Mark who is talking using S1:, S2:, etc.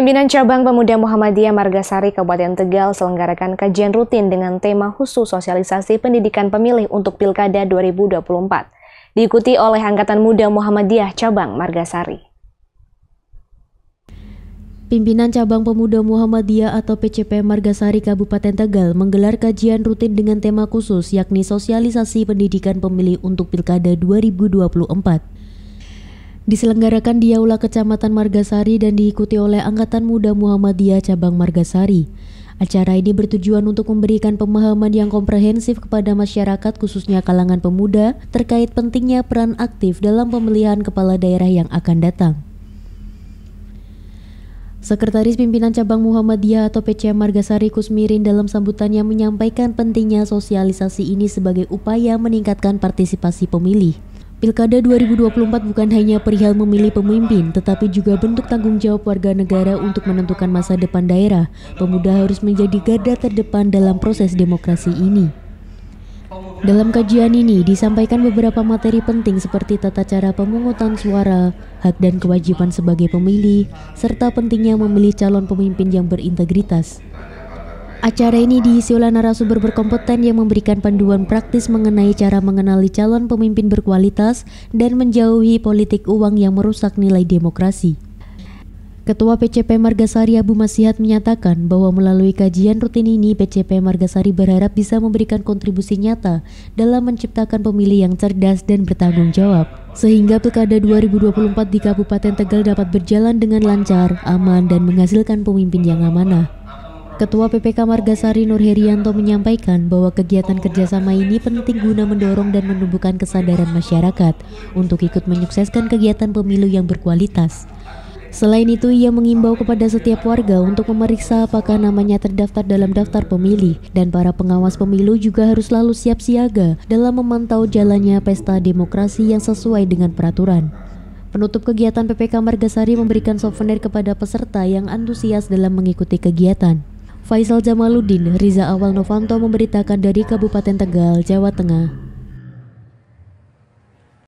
S1: Pimpinan Cabang Pemuda Muhammadiyah Margasari Kabupaten Tegal selenggarakan kajian rutin dengan tema khusus sosialisasi pendidikan pemilih untuk Pilkada 2024, diikuti oleh Angkatan Muda Muhammadiyah Cabang Margasari.
S2: Pimpinan Cabang Pemuda Muhammadiyah atau PCP Margasari Kabupaten Tegal menggelar kajian rutin dengan tema khusus yakni sosialisasi pendidikan pemilih untuk Pilkada 2024 diselenggarakan di Aula Kecamatan Margasari dan diikuti oleh Angkatan Muda Muhammadiyah Cabang Margasari. Acara ini bertujuan untuk memberikan pemahaman yang komprehensif kepada masyarakat khususnya kalangan pemuda terkait pentingnya peran aktif dalam pemilihan kepala daerah yang akan datang. Sekretaris Pimpinan Cabang Muhammadiyah atau PCM Margasari Kusmirin dalam sambutannya menyampaikan pentingnya sosialisasi ini sebagai upaya meningkatkan partisipasi pemilih. Pilkada 2024 bukan hanya perihal memilih pemimpin, tetapi juga bentuk tanggung jawab warga negara untuk menentukan masa depan daerah. Pemuda harus menjadi garda terdepan dalam proses demokrasi ini. Dalam kajian ini disampaikan beberapa materi penting seperti tata cara pemungutan suara, hak dan kewajiban sebagai pemilih, serta pentingnya memilih calon pemimpin yang berintegritas. Acara ini diisi oleh narasumber berkompeten yang memberikan panduan praktis mengenai cara mengenali calon pemimpin berkualitas dan menjauhi politik uang yang merusak nilai demokrasi. Ketua PCP Margasari Abu Masihat menyatakan bahwa melalui kajian rutin ini PCP Margasari berharap bisa memberikan kontribusi nyata dalam menciptakan pemilih yang cerdas dan bertanggung jawab sehingga Pilkada 2024 di Kabupaten Tegal dapat berjalan dengan lancar, aman dan menghasilkan pemimpin yang amanah. Ketua PPK Margasari Nur Herianto menyampaikan bahwa kegiatan kerjasama ini penting guna mendorong dan menumbuhkan kesadaran masyarakat untuk ikut menyukseskan kegiatan pemilu yang berkualitas. Selain itu, ia mengimbau kepada setiap warga untuk memeriksa apakah namanya terdaftar dalam daftar pemilih dan para pengawas pemilu juga harus selalu siap siaga dalam memantau jalannya pesta demokrasi yang sesuai dengan peraturan. Penutup kegiatan PPK Margasari memberikan souvenir kepada peserta yang antusias dalam mengikuti kegiatan. Faisal Jamaluddin, Riza Awal Novanto memberitakan dari Kabupaten Tegal, Jawa Tengah.